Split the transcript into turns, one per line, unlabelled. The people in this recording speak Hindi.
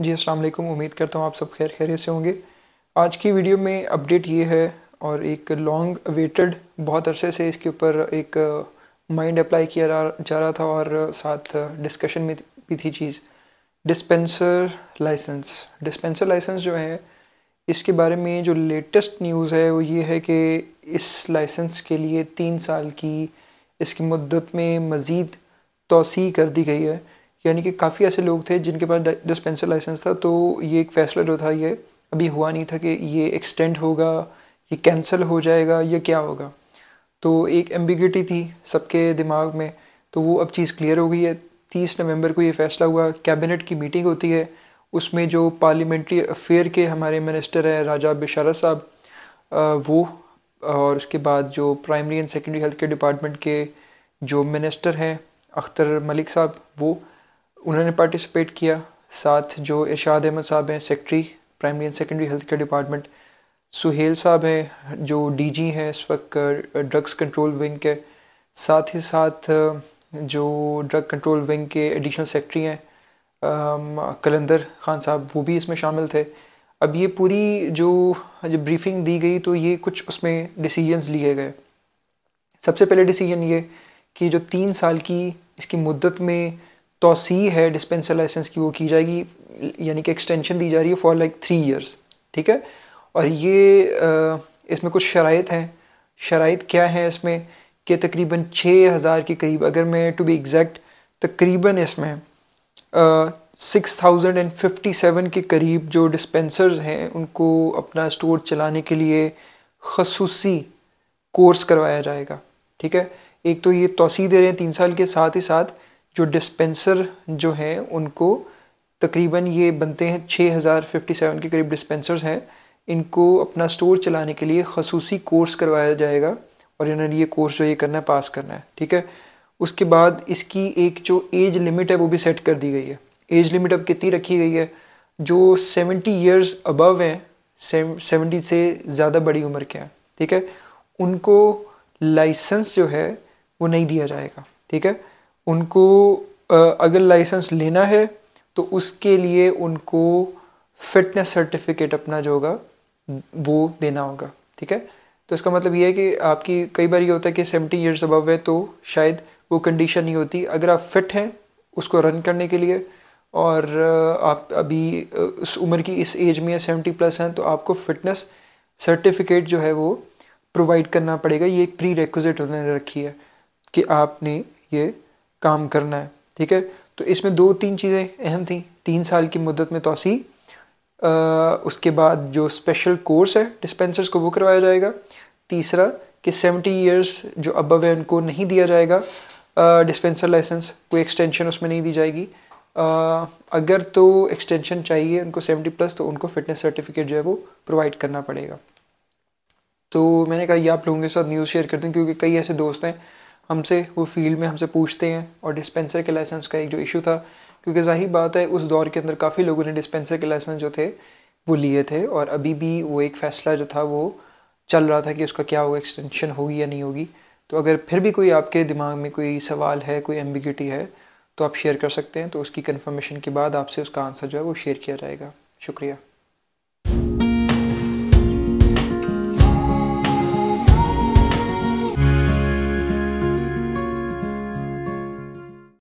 जी असल उम्मीद करता हूँ आप सब खैर खैरियत से होंगे आज की वीडियो में अपडेट ये है और एक लॉन्ग वेटेड बहुत अरसे से इसके ऊपर एक माइंड uh, अप्लाई किया जा रहा था और साथ डिस्कशन uh, में भी थी चीज़ डिस्पेंसर लाइसेंस डिस्पेंसर लाइसेंस जो है इसके बारे में जो लेटेस्ट न्यूज़ है वो ये है कि इस लाइसेंस के लिए तीन साल की इसकी मदत में मज़ीद तोसी कर दी गई है यानी कि काफ़ी ऐसे लोग थे जिनके पास डिस्पेंसर लाइसेंस था तो ये एक फैसला जो था ये अभी हुआ नहीं था कि ये एक्सटेंड होगा ये कैंसिल हो जाएगा या क्या होगा तो एक एम्बिगिटी थी सबके दिमाग में तो वो अब चीज़ क्लियर हो गई है तीस नवंबर को ये फैसला हुआ कैबिनेट की मीटिंग होती है उसमें जो पार्लियामेंट्री अफेयर के हमारे मिनिस्टर हैं राजा बिशारा साहब वो और उसके बाद जो primary and secondary health care department के जो मिनिस्टर हैं अख्तर मलिक साहब वो उन्होंने पार्टिसिपेट किया साथ जो इरशाद अहमद साहब हैं secretary primary and secondary health care department Suhail Sahab हैं जो डीजी हैं इस वक्त ड्रग्स कंट्रोल विंग के साथ ही साथ जो ड्रग कंट्रोल विंग के एडिशनल सेक्रेटरी हैं कलंदर खान साहब वो भी इसमें शामिल थे अब ये पूरी जो जब ब्रीफिंग दी गई तो ये कुछ उसमें डिसीजंस लिए गए सबसे पहले डिसीजन ये कि जो तीन साल की इसकी मुद्दत में तोसी है डिस्पेंसर लाइसेंस की वो की जाएगी यानी कि एक्सटेंशन दी जा रही है फॉर लाइक थ्री ईयर्स ठीक है और ये इसमें कुछ शराइ हैं शराइ क्या हैं इसमें कि तकरीबन छः हज़ार के करीब अगर मैं टू बी एग्जैक्ट तकरीबन इसमें six thousand and fifty seven के करीब जो डिस्पेंसर्स हैं उनको अपना स्टोर चलाने के लिए खसूसी कोर्स करवाया जाएगा ठीक है एक तो ये तोसी दे रहे हैं तीन साल के साथ ही साथ जो डिस्पेंसर जो हैं उनको तकरीबन ये बनते हैं छः हज़ार फिफ्टी सेवन के करीब डिस्पेंसर्स हैं इनको अपना स्टोर चलाने के लिए खसूसी कोर्स करवाया जाएगा और इन्होंने ये कोर्स जो ये करना है पास करना है ठीक है उसके बाद इसकी एक जो एज लिमिट है वो भी सेट कर दी गई है एज लिमिट अब कितनी रखी गई है जो सेवेंटी ईयर्स अबव हैं सेवेंटी से ज़्यादा बड़ी उम्र के हैं ठीक है उनको लाइसेंस जो है वो नहीं दिया जाएगा ठीक है उनको अगर लाइसेंस लेना है तो उसके लिए उनको फिटनेस सर्टिफिकेट अपना जो होगा वो देना होगा ठीक है तो इसका मतलब ये है कि आपकी कई बार ये होता है कि सेवेंटी ईयर्स अबव है तो शायद वो कंडीशन नहीं होती अगर आप फिट हैं उसको रन करने के लिए और आप अभी उस उम्र की इस एज में सेवेंटी प्लस हैं तो आपको फिटनेस सर्टिफिकेट जो है वो प्रोवाइड करना पड़ेगा ये एक प्री रिक्विजिट उन्होंने रखी है कि आपने ये काम करना है ठीक है तो इसमें दो तीन चीज़ें अहम थी तीन साल की मदत में तोसी उसके बाद जो स्पेशल कोर्स है डिस्पेंसर्स को वो करवाया जाएगा तीसरा कि सेवेंटी ईयर्स जो अबव है उनको नहीं दिया जाएगा डिस्पेंसर लाइसेंस कोई एक्सटेंशन उसमें नहीं दी जाएगी Uh, अगर तो एक्सटेंशन चाहिए उनको सेवेंटी प्लस तो उनको फिटनेस सर्टिफिकेट जो है वो प्रोवाइड करना पड़ेगा तो मैंने कहा ये आप लोगों के साथ न्यूज़ शेयर करते हैं क्योंकि कई ऐसे दोस्त हैं हमसे वो फील्ड में हमसे पूछते हैं और डिस्पेंसर के लाइसेंस का एक जो इशू था क्योंकि जाहिर बात है उस दौर के अंदर काफ़ी लोगों ने डिस्पेंसर के लाइसेंस जो थे वो लिए थे और अभी भी वो एक फ़ैसला जो था वो चल रहा था कि उसका क्या होगा एक्सटेंशन होगी या नहीं होगी तो अगर फिर भी कोई आपके दिमाग में कोई सवाल है कोई एम्बिगिटी है तो आप शेयर कर सकते हैं तो उसकी कन्फर्मेशन के बाद आपसे उसका आंसर जो है वो शेयर किया जाएगा शुक्रिया